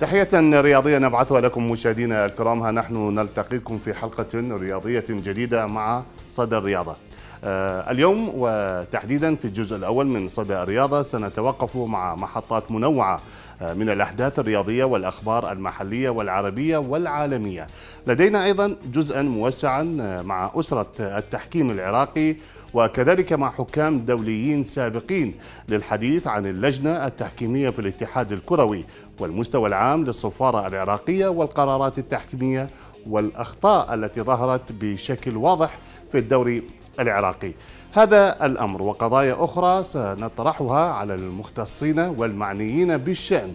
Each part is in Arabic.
تحية رياضية نبعثها لكم مشاهدينا الكرام ها نحن نلتقيكم في حلقة رياضية جديدة مع صدى الرياضة آه، اليوم وتحديدا في الجزء الأول من صدى الرياضة سنتوقف مع محطات منوعة آه، من الأحداث الرياضية والأخبار المحلية والعربية والعالمية لدينا أيضا جزءا موسعا آه، مع أسرة التحكيم العراقي وكذلك مع حكام دوليين سابقين للحديث عن اللجنة التحكيمية في الاتحاد الكروي والمستوى العام للصفارة العراقية والقرارات التحكيمية والأخطاء التي ظهرت بشكل واضح في الدوري العراقي هذا الأمر وقضايا أخرى سنطرحها على المختصين والمعنيين بالشأن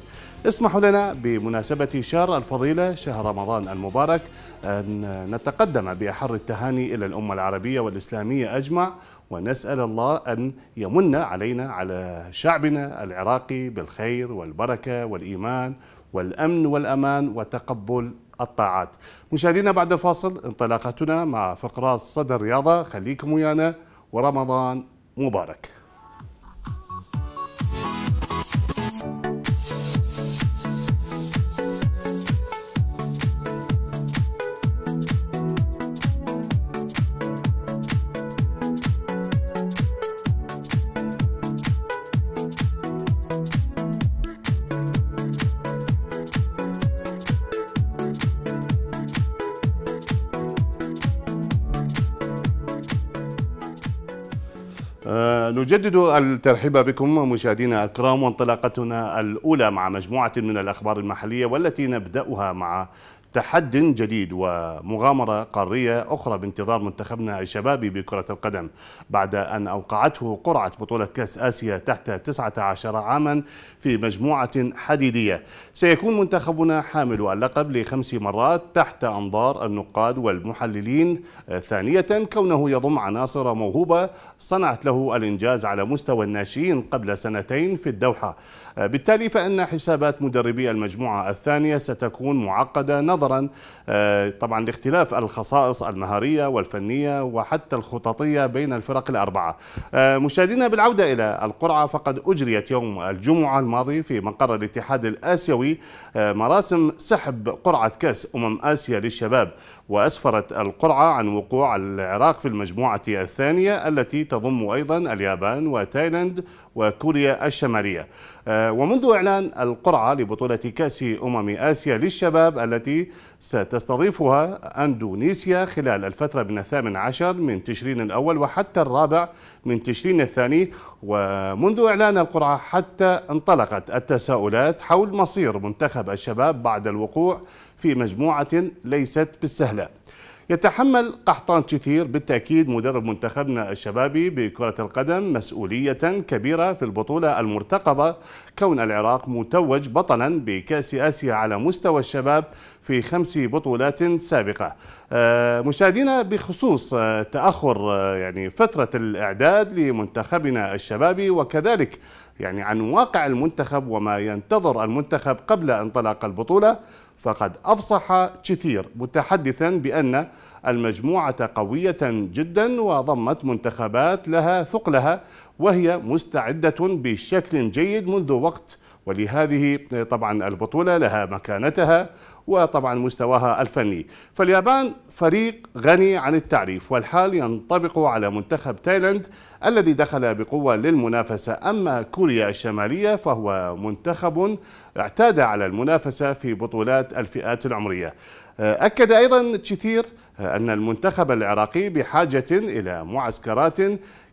اسمحوا لنا بمناسبة شهر الفضيلة شهر رمضان المبارك أن نتقدم بأحر التهاني إلى الأمة العربية والإسلامية أجمع ونسأل الله أن يمن علينا على شعبنا العراقي بالخير والبركة والإيمان والأمن والأمان وتقبل الطاعات مشاهدينا بعد الفاصل انطلاقتنا مع فقرات صدر رياضة خليكم ويانا ورمضان مبارك نجدد الترحيب بكم مشاهدينا الكرام وانطلاقتنا الأولى مع مجموعة من الأخبار المحلية والتي نبدأها مع تحد جديد ومغامرة قارية أخرى بانتظار منتخبنا الشبابي بكرة القدم بعد أن أوقعته قرعة بطولة كأس آسيا تحت 19 عاما في مجموعة حديدية سيكون منتخبنا حامل اللقب لخمس مرات تحت أنظار النقاد والمحللين ثانية كونه يضم عناصر موهوبة صنعت له الإنجاز على مستوى الناشئين قبل سنتين في الدوحة بالتالي فإن حسابات مدربي المجموعة الثانية ستكون معقدة نظرا نظرا آه، طبعا لاختلاف الخصائص المهارية والفنية وحتى الخططية بين الفرق الأربعة آه، مشاهدينا بالعودة إلى القرعة فقد أجريت يوم الجمعة الماضي في مقر الاتحاد الآسيوي آه، مراسم سحب قرعة كأس أمم آسيا للشباب وأسفرت القرعة عن وقوع العراق في المجموعة الثانية التي تضم أيضا اليابان وتايلاند وكوريا الشمالية آه، ومنذ إعلان القرعة لبطولة كأس أمم آسيا للشباب التي ستستضيفها أندونيسيا خلال الفترة من الثامن عشر من تشرين الأول وحتى الرابع من تشرين الثاني ومنذ إعلان القرعة حتى انطلقت التساؤلات حول مصير منتخب الشباب بعد الوقوع في مجموعة ليست بالسهلة يتحمل قحطان كثير بالتأكيد مدرب منتخبنا الشبابي بكرة القدم مسؤولية كبيرة في البطولة المرتقبة كون العراق متوج بطلا بكأس آسيا على مستوى الشباب في خمس بطولات سابقة آه، مشاهدينا بخصوص آه، تأخر آه، يعني فترة الإعداد لمنتخبنا الشبابي وكذلك يعني عن واقع المنتخب وما ينتظر المنتخب قبل انطلاق البطولة فقد أفصح تشيثير متحدثا بأن المجموعة قوية جدا وضمت منتخبات لها ثقلها وهي مستعدة بشكل جيد منذ وقت ولهذه طبعا البطولة لها مكانتها وطبعا مستواها الفني فاليابان فريق غني عن التعريف والحال ينطبق على منتخب تايلاند الذي دخل بقوة للمنافسة أما كوريا الشمالية فهو منتخب اعتاد على المنافسة في بطولات الفئات العمرية أكد أيضا تشيثير أن المنتخب العراقي بحاجة إلى معسكرات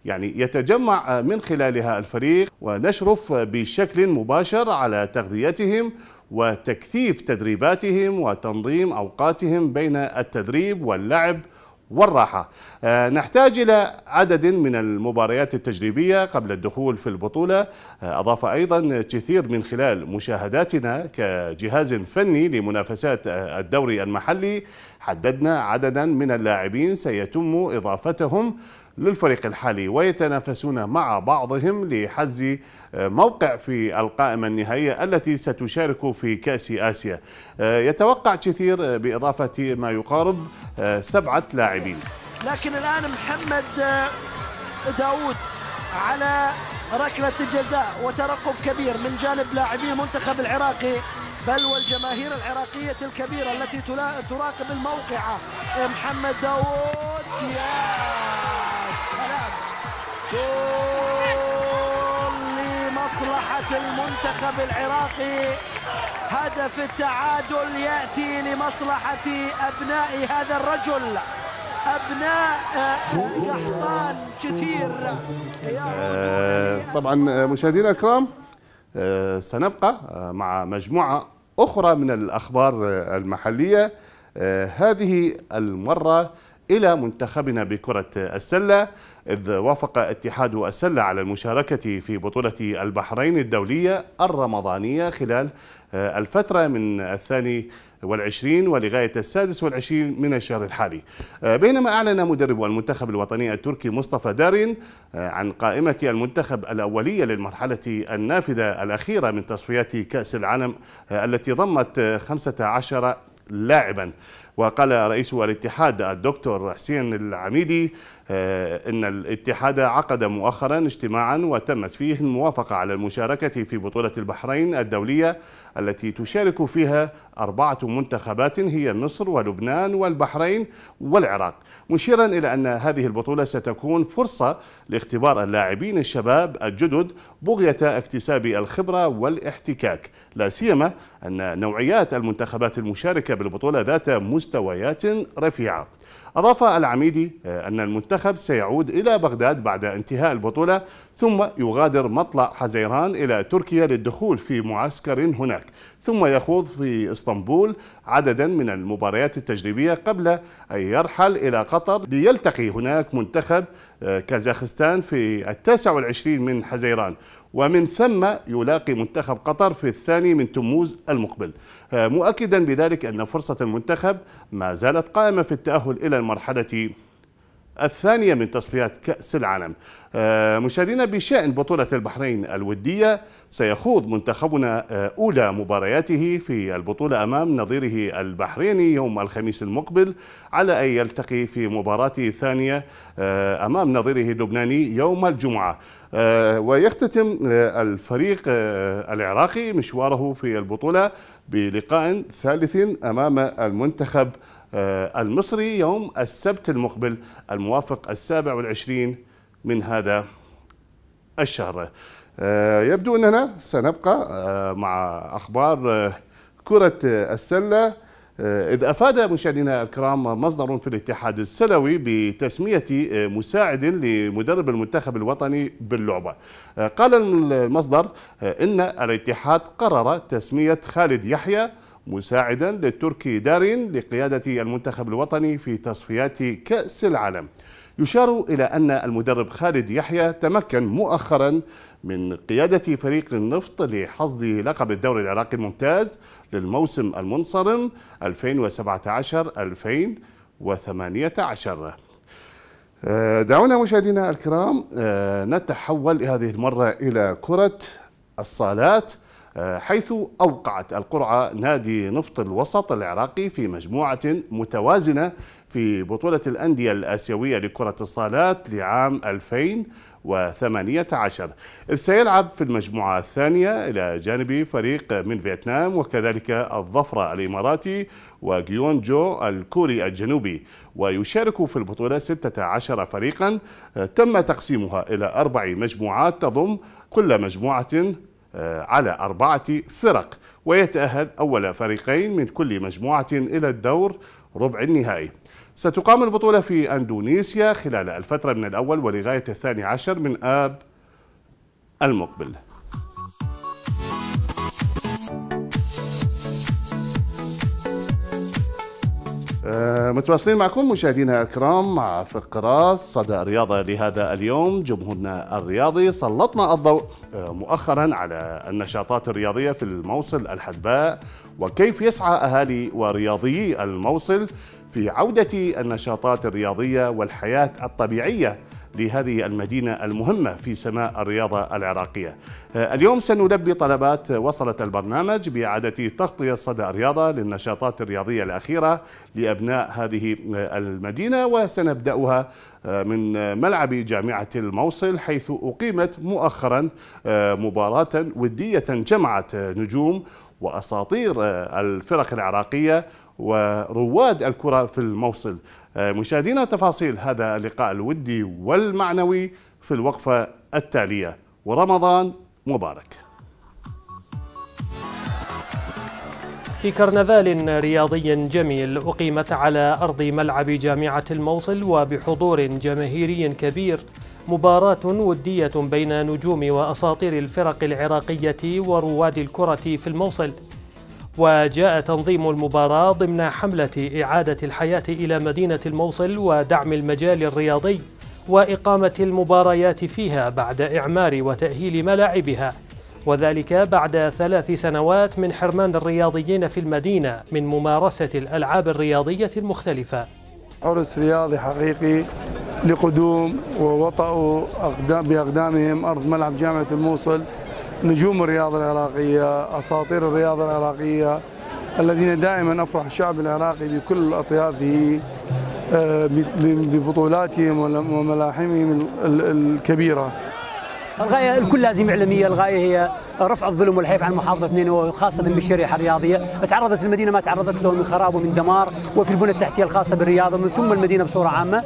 يعني يتجمع من خلالها الفريق ونشرف بشكل مباشر على تغذيتهم وتكثيف تدريباتهم وتنظيم اوقاتهم بين التدريب واللعب والراحة آه، نحتاج إلى عدد من المباريات التجريبية قبل الدخول في البطولة آه، أضاف أيضا كثير من خلال مشاهداتنا كجهاز فني لمنافسات آه، الدوري المحلي حددنا عددا من اللاعبين سيتم إضافتهم للفريق الحالي ويتنافسون مع بعضهم لحز آه، موقع في القائمة النهائية التي ستشارك في كأس آسيا آه، يتوقع كثير آه، بإضافة ما يقارب سبعة لاعبين لكن الآن محمد داوود على ركلة الجزاء وترقب كبير من جانب لاعبي المنتخب العراقي بل والجماهير العراقية الكبيرة التي تراقب الموقعة محمد داوود يا جول لمصلحة المنتخب العراقي هدف التعادل يأتي لمصلحة أبناء هذا الرجل ابناء قحطان آه، كثير آه، طبعا آه، مشاهدينا الكرام سنبقى مع مجموعه اخرى من الاخبار المحليه هذه المره الى منتخبنا بكره السله إذ وافق اتحاد السلة على المشاركة في بطولة البحرين الدولية الرمضانية خلال آه، الفترة من الثاني والعشرين ولغاية السادس والعشرين من الشهر الحالي آه، بينما أعلن مدرب المنتخب الوطني التركي مصطفى دارين آه، عن قائمة المنتخب الأولية للمرحلة النافذة الأخيرة من تصفيات كأس العالم التي ضمت 15 لاعبا وقال رئيس الاتحاد الدكتور حسين العميدي آه، إن الاتحاد عقد مؤخرا اجتماعا وتمت فيه الموافقة على المشاركة في بطولة البحرين الدولية التي تشارك فيها أربعة منتخبات هي مصر ولبنان والبحرين والعراق مشيرا إلى أن هذه البطولة ستكون فرصة لاختبار اللاعبين الشباب الجدد بغية اكتساب الخبرة والاحتكاك لا سيما أن نوعيات المنتخبات المشاركة بالبطولة ذات مستويات رفيعة أضاف العميدي آه، أن المنتخب سيعود إلى بغداد بعد انتهاء البطولة ثم يغادر مطلع حزيران إلى تركيا للدخول في معسكر هناك ثم يخوض في اسطنبول عددا من المباريات التجريبية قبل أن يرحل إلى قطر ليلتقي هناك منتخب آه، كازاخستان في التاسع والعشرين من حزيران ومن ثم يلاقي منتخب قطر في الثاني من تموز المقبل آه، مؤكدا بذلك أن فرصة المنتخب ما زالت قائمة في التأهل إلى المرحلة الثانية من تصفيات كأس العالم آه، مشاهدينا بشأن بطولة البحرين الودية سيخوض منتخبنا آه، أولى مبارياته في البطولة أمام نظيره البحريني يوم الخميس المقبل على أن يلتقي في مباراته الثانية آه، أمام نظيره اللبناني يوم الجمعة ويختتم الفريق العراقي مشواره في البطولة بلقاء ثالث أمام المنتخب آه، المصري يوم السبت المقبل الموافق السابع والعشرين من هذا الشهر آه، يبدو أننا سنبقى آه، مع أخبار كرة السلة إذ أفاد مشاهدينا الكرام مصدر في الاتحاد السلوي بتسمية آه، مساعد لمدرب المنتخب الوطني باللعبة آه، قال المصدر آه، إن الاتحاد قرر تسمية خالد يحيى مساعدا للتركي دارين لقيادة المنتخب الوطني في تصفيات كأس العالم يشار إلى أن المدرب خالد يحيى تمكن مؤخرا من قيادة فريق النفط لحصد لقب الدوري العراقي الممتاز للموسم المنصرم 2017-2018 آه، دعونا مشاهدينا الكرام آه، نتحول هذه المرة إلى كرة الصالات آه، حيث أوقعت القرعة نادي نفط الوسط العراقي في مجموعة متوازنة في بطولة الأندية الآسيوية لكرة الصالات لعام 2018 سيلعب في المجموعة الثانية إلى جانب فريق من فيتنام وكذلك الظفرة الإماراتي وجيون جو الكوري الجنوبي ويشارك في البطولة 16 فريقا تم تقسيمها إلى أربع مجموعات تضم كل مجموعة آه، على أربعة فرق ويتأهل أول فريقين من كل مجموعة إلى الدور ربع النهائي ستقام البطولة في أندونيسيا خلال الفترة من الأول ولغاية الثاني عشر من آب المقبل آه، متواصلين معكم مشاهدينا الكرام مع فقرات صدى الرياضة لهذا اليوم جمهورنا الرياضي سلطنا الضوء آه، مؤخرا على النشاطات الرياضية في الموصل الحدباء وكيف يسعى أهالي ورياضي الموصل في عودة النشاطات الرياضية والحياة الطبيعية لهذه المدينة المهمة في سماء الرياضة العراقية آه، اليوم سنلبي طلبات وصلت البرنامج بإعادة تغطية صدى الرياضة للنشاطات الرياضية الأخيرة لأبناء هذه آه، المدينة وسنبدأها آه، من ملعب جامعة الموصل حيث أقيمت مؤخرا مباراة ودية جمعت نجوم وأساطير الفرق العراقية ورواد الكرة في الموصل آه، مشاهدينا تفاصيل هذا اللقاء الودي والمعنوي في الوقفة التالية ورمضان مبارك في كرنفال رياضي جميل أقيمت على أرض ملعب جامعة الموصل وبحضور جماهيري كبير مباراة ودية بين نجوم وأساطير الفرق العراقية ورواد الكرة في الموصل وجاء تنظيم المباراة ضمن حملة إعادة الحياة إلى مدينة الموصل ودعم المجال الرياضي وإقامة المباريات فيها بعد إعمار وتأهيل ملاعبها وذلك بعد ثلاث سنوات من حرمان الرياضيين في المدينة من ممارسة الألعاب الرياضية المختلفة عرس رياضي حقيقي لقدوم ووطأوا بأقدامهم أرض ملعب جامعة الموصل نجوم الرياضة العراقية أساطير الرياضة العراقية الذين دائما أفرح الشعب العراقي بكل أطيافه آه، ببطولاتهم وملاحمهم الكبيرة الغاية الكل لازم إعلامية الغاية هي رفع الظلم والحيف عن محافظة نينوى وخاصة بالشريحة الرياضية تعرضت المدينة ما تعرضت له من خراب ومن دمار وفي البنى التحتية الخاصة بالرياضة من ثم المدينة بصورة عامة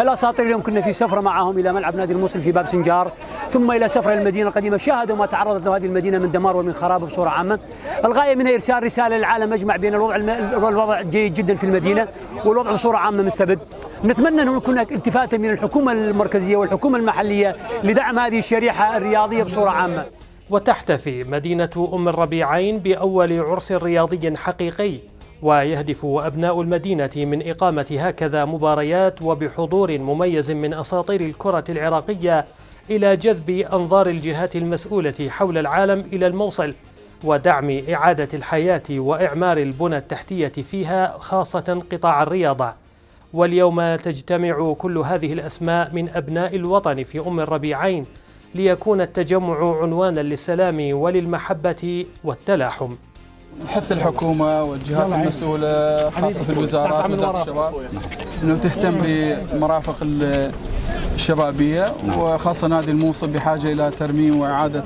الاساطير اليوم كنا في سفره معهم الى ملعب نادي الموصل في باب سنجار ثم الى سفره المدينه القديمه شاهدوا ما تعرضت له هذه المدينه من دمار ومن خراب بصوره عامه الغايه منها ارسال رساله للعالم اجمع بين الوضع الم... الوضع جيد جدا في المدينه والوضع بصوره عامه مستبد نتمنى ان يكون هناك التفاته من الحكومه المركزيه والحكومه المحليه لدعم هذه الشريحه الرياضيه بصوره عامه وتحتفي مدينه ام الربيعين باول عرس رياضي حقيقي ويهدف أبناء المدينة من إقامة هكذا مباريات وبحضور مميز من أساطير الكرة العراقية إلى جذب أنظار الجهات المسؤولة حول العالم إلى الموصل ودعم إعادة الحياة وإعمار البنى التحتية فيها خاصة قطاع الرياضة واليوم تجتمع كل هذه الأسماء من أبناء الوطن في أم الربيعين ليكون التجمع عنوانا للسلام وللمحبة والتلاحم حث الحكومه والجهات المسؤوله خاصه في الوزارات وزاره الشباب انه تهتم بمرافق الشبابيه نعم. وخاصه نادي الموصل بحاجه الى ترميم واعاده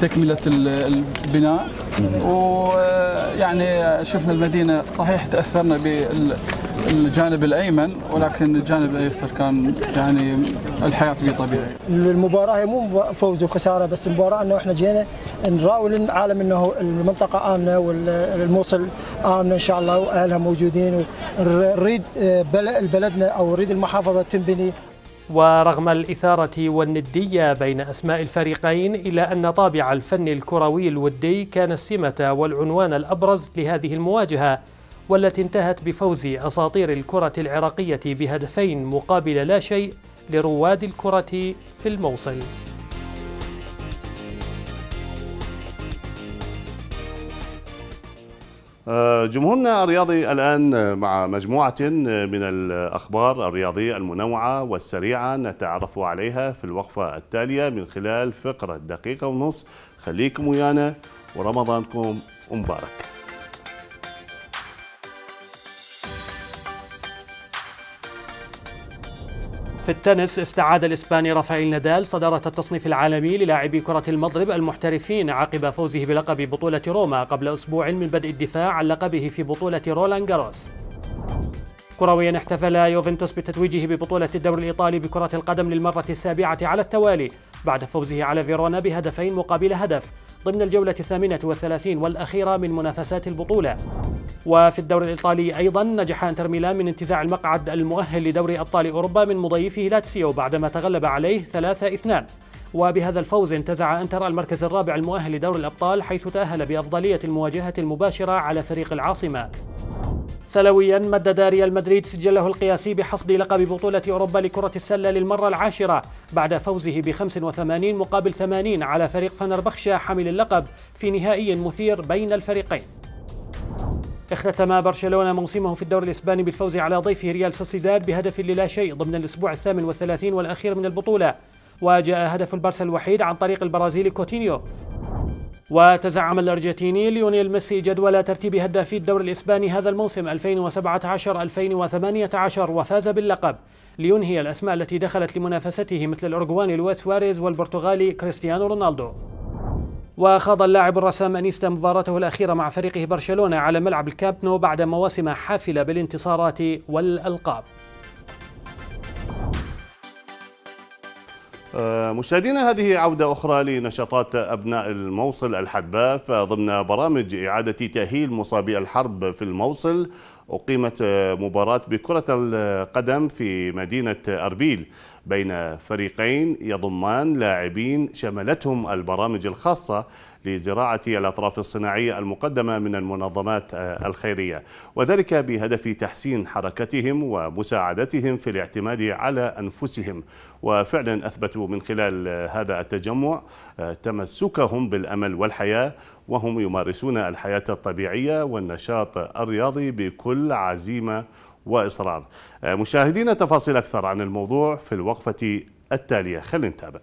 تكمله البناء نعم. ويعني شفنا المدينه صحيح تاثرنا بال الجانب الايمن ولكن الجانب الايسر كان يعني الحياه فيه طبيعيه. المباراه هي مو فوز وخساره بس المباراه انه احنا جينا نراول العالم انه المنطقه امنه والموصل امنه ان شاء الله واهلها موجودين نريد آه، بلدنا او نريد المحافظه تنبني ورغم الإثارة والندية بين أسماء الفريقين إلا أن طابع الفن الكروي الودي كان السمة والعنوان الأبرز لهذه المواجهة والتي انتهت بفوز أساطير الكرة العراقية بهدفين مقابل لا شيء لرواد الكرة في الموصل آه، جمهورنا الرياضي الآن مع مجموعة من الأخبار الرياضية المنوعة والسريعة نتعرف عليها في الوقفة التالية من خلال فقرة دقيقة ونص خليكم ويانا ورمضانكم مبارك في التنس استعاد الإسباني رافائيل نادال صدارة التصنيف العالمي للاعبي كرة المضرب المحترفين عقب فوزه بلقب بطولة روما قبل أسبوع من بدء الدفاع عن لقبه في بطولة رولان جاروس كرويا احتفل يوفنتوس بتتويجه ببطولة الدوري الإيطالي بكرة القدم للمرة السابعة على التوالي بعد فوزه على فيرونا بهدفين مقابل هدف ضمن الجولة الثامنة والثلاثين والأخيرة من منافسات البطولة وفي الدوري الإيطالي أيضا نجح انتر ميلان من انتزاع المقعد المؤهل لدوري أبطال أوروبا من مضيفه لاتسيو بعدما تغلب عليه 3-2 وبهذا الفوز انتزع انتر المركز الرابع المؤهل لدور الأبطال حيث تأهل بأفضلية المواجهة المباشرة على فريق العاصمة سنويا مدد ريال مدريد سجله القياسي بحصد لقب بطولة أوروبا لكرة السلة للمرة العاشرة بعد فوزه ب 85 مقابل 80 على فريق فنربخشة حامل اللقب في نهائي مثير بين الفريقين اختتم برشلونة موسمه في الدوري الإسباني بالفوز على ضيفه ريال سوسيداد بهدف للا شيء ضمن الأسبوع الثامن والثلاثين والأخير من البطولة وجاء هدف البرسا الوحيد عن طريق البرازيلي كوتينيو وتزعم الأرجنتيني ليونيل ميسي جدول ترتيب هدافي الدوري الإسباني هذا الموسم 2017-2018 وفاز باللقب لينهي الأسماء التي دخلت لمنافسته مثل الأورجواني لويس سواريز والبرتغالي كريستيانو رونالدو وخاض اللاعب الرسام أنيستا مباراته الأخيرة مع فريقه برشلونة على ملعب الكابنو بعد مواسم حافلة بالانتصارات والألقاب آه، مشاهدينا هذه عودة أخرى لنشاطات أبناء الموصل الحدباء ضمن برامج إعادة تأهيل مصابي الحرب في الموصل أقيمت مباراة بكرة القدم في مدينة أربيل بين فريقين يضمان لاعبين شملتهم البرامج الخاصة لزراعة الأطراف الصناعية المقدمة من المنظمات الخيرية وذلك بهدف تحسين حركتهم ومساعدتهم في الاعتماد على أنفسهم وفعلا أثبتوا من خلال هذا التجمع تمسكهم بالأمل والحياة وهم يمارسون الحياة الطبيعية والنشاط الرياضي بكل عزيمة وإصرار آه، مشاهدينا تفاصيل أكثر عن الموضوع في الوقفة التالية خلينا نتابع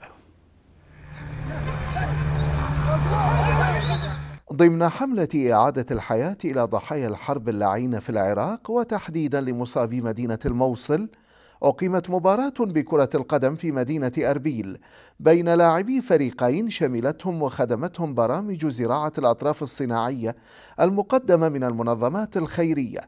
ضمن حملة إعادة الحياة إلى ضحايا الحرب اللعينة في العراق وتحديدا لمصابي مدينة الموصل أقيمت مباراة بكرة القدم في مدينة أربيل بين لاعبي فريقين شملتهم وخدمتهم برامج زراعة الأطراف الصناعية المقدمة من المنظمات الخيرية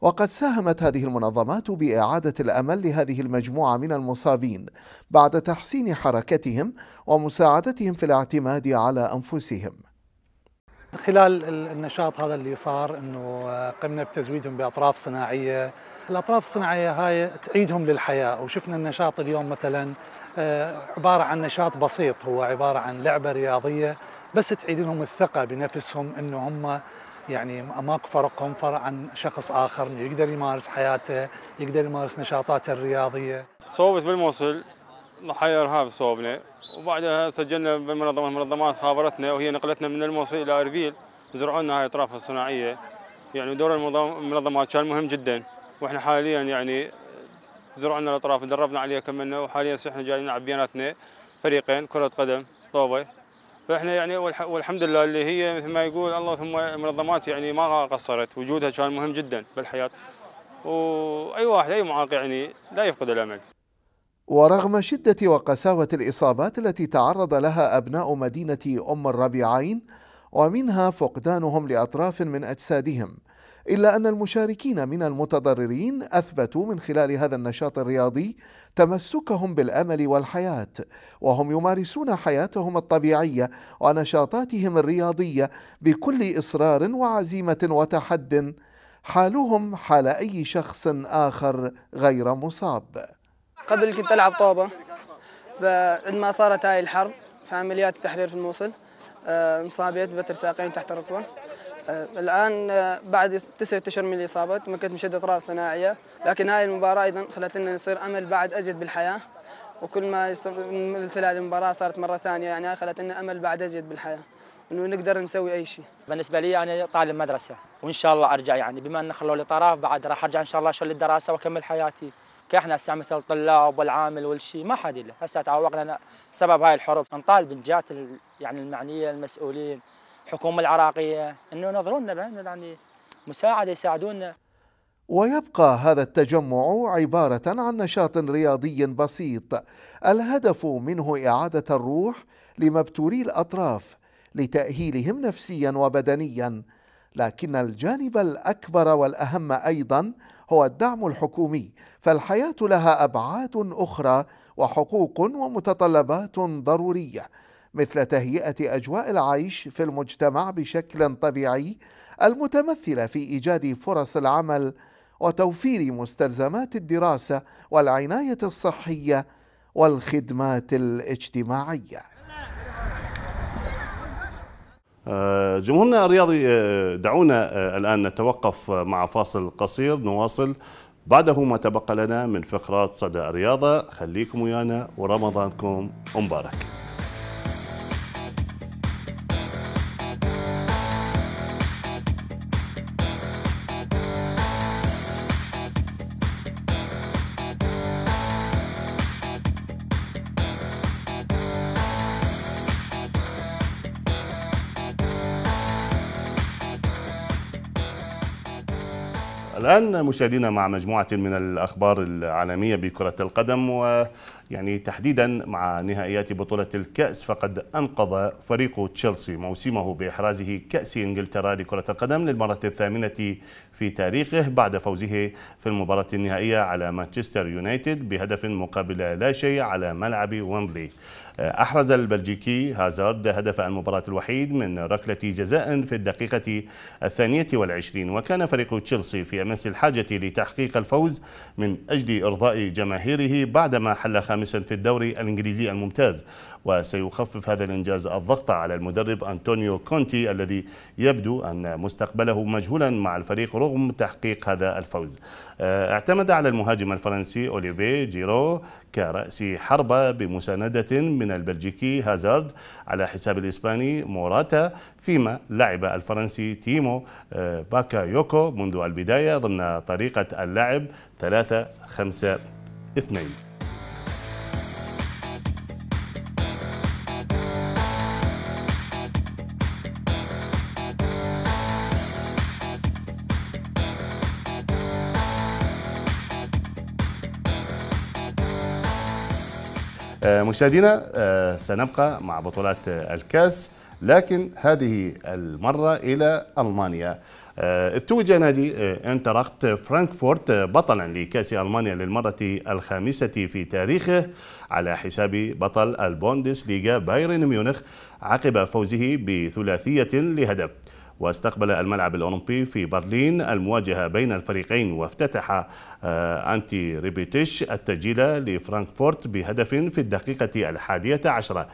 وقد ساهمت هذه المنظمات بإعادة الأمل لهذه المجموعة من المصابين بعد تحسين حركتهم ومساعدتهم في الاعتماد على أنفسهم خلال النشاط هذا اللي صار انه آه، قمنا بتزويدهم باطراف صناعيه، الاطراف الصناعيه هاي تعيدهم للحياه وشفنا النشاط اليوم مثلا آه، عباره عن نشاط بسيط هو عباره عن لعبه رياضيه بس تعيد لهم الثقه بنفسهم انه هم يعني ماكو فرقهم فرق عن شخص اخر يقدر يمارس حياته يقدر يمارس نشاطاته الرياضيه صوبت بالموصل ضحايا ارهاب صوبنا وبعدها سجلنا بالمنظمه المنظمات خابرتنا وهي نقلتنا من الموصل الى اربيل زرعوا لنا هاي الاطراف الصناعيه يعني دور المنظمات كان مهم جدا واحنا حاليا يعني زرعوا لنا الاطراف دربنا عليها كملنا وحاليا احنا جايين نلعب بيناتنا فريقين كره قدم طوبه فاحنا يعني والحمد لله اللي هي مثل ما يقول الله ثم منظمات يعني ما قصرت وجودها كان مهم جدا بالحياه واي واحد اي معاق يعني لا يفقد الامل. ورغم شده وقساوه الاصابات التي تعرض لها ابناء مدينه ام الربيعين ومنها فقدانهم لاطراف من اجسادهم إلا أن المشاركين من المتضررين أثبتوا من خلال هذا النشاط الرياضي تمسكهم بالأمل والحياة وهم يمارسون حياتهم الطبيعية ونشاطاتهم الرياضية بكل إصرار وعزيمة وتحد حالهم حال أي شخص آخر غير مصاب قبل كنت ألعب طوبة عندما صارت هاي الحرب في عمليات التحرير في الموصل آه، انصابيت بتر ساقين تحت الركبه آه، الان آه، بعد تسعة اشهر من الاصابه تمكنت من شده اطراف صناعيه لكن هاي المباراه ايضا خلت لنا نصير امل بعد ازيد بالحياه وكل ما مثل هذه المباراه صارت مره ثانيه يعني خلت لنا امل بعد ازيد بالحياه انه نقدر نسوي اي شيء. بالنسبه لي انا طالب مدرسه وان شاء الله ارجع يعني بما ان خلوا لي طرف بعد راح ارجع ان شاء الله شغل الدراسه واكمل حياتي. كاحنا هسه مثل طلاب والعامل والشيء ما حد له هسه تعوقنا سبب هاي الحروب نطالب الجهات يعني المعنيه المسؤولين الحكومه العراقيه انه ينظرون لنا يعني مساعده يساعدونا ويبقى هذا التجمع عبارة عن نشاط رياضي بسيط الهدف منه إعادة الروح لمبتوري الأطراف لتأهيلهم نفسيا وبدنيا لكن الجانب الأكبر والأهم أيضا هو الدعم الحكومي فالحياة لها أبعاد أخرى وحقوق ومتطلبات ضرورية مثل تهيئة أجواء العيش في المجتمع بشكل طبيعي المتمثلة في إيجاد فرص العمل وتوفير مستلزمات الدراسة والعناية الصحية والخدمات الاجتماعية آه، جمهورنا الرياضي آه، دعونا آه، الآن نتوقف مع فاصل قصير نواصل بعده ما تبقى لنا من فقرات صدى الرياضة خليكم ويانا ورمضانكم مبارك الآن مشاهدينا مع مجموعة من الأخبار العالمية بكرة القدم و يعني تحديدا مع نهائيات بطولة الكأس فقد أنقذ فريق تشيلسي موسمه بإحرازه كأس إنجلترا لكرة القدم للمرة الثامنة في تاريخه بعد فوزه في المباراة النهائية على مانشستر يونايتد بهدف مقابل لا شيء على ملعب ويمبلي أحرز البلجيكي هازارد هدف المباراة الوحيد من ركلة جزاء في الدقيقة الثانية والعشرين وكان فريق تشيلسي في أمس الحاجة لتحقيق الفوز من أجل إرضاء جماهيره بعدما حل خامسا في الدوري الإنجليزي الممتاز وسيخفف هذا الإنجاز الضغط على المدرب أنطونيو كونتي الذي يبدو أن مستقبله مجهولا مع الفريق رغم تحقيق هذا الفوز آه، اعتمد على المهاجم الفرنسي أوليفي جيرو كرأس حربة بمساندة من البلجيكي هازارد على حساب الإسباني موراتا فيما لعب الفرنسي تيمو آه، باكايوكو منذ البداية ضمن طريقة اللعب 3 5 2 آه، مشاهدينا آه، سنبقى مع بطولات آه، الكاس لكن هذه المرة إلى ألمانيا توج نادي انترخت فرانكفورت بطلا لكأس ألمانيا للمرة الخامسة في تاريخه على حساب بطل البوندس ليغا بايرن ميونخ عقب فوزه بثلاثية لهدف واستقبل الملعب الأولمبي في برلين المواجهة بين الفريقين وافتتح آه، أنتي ريبيتش التجيلة لفرانكفورت بهدف في الدقيقة الحادية عشرة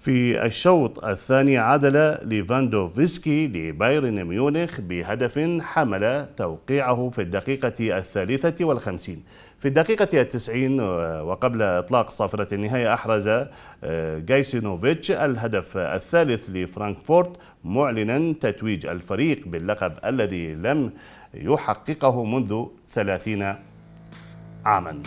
في الشوط الثاني عدل ليفاندوفسكي لبايرن ميونخ بهدف حمل توقيعه في الدقيقة الثالثة والخمسين في الدقيقة التسعين آه، وقبل إطلاق صافرة النهاية أحرز آه، جايسينوفيتش الهدف الثالث لفرانكفورت معلنا تتويج الفريق باللقب الذي لم يحققه منذ ثلاثين عاماً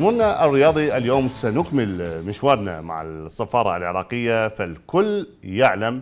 نجمنا الرياضي اليوم سنكمل مشوارنا مع السفارة العراقية فالكل يعلم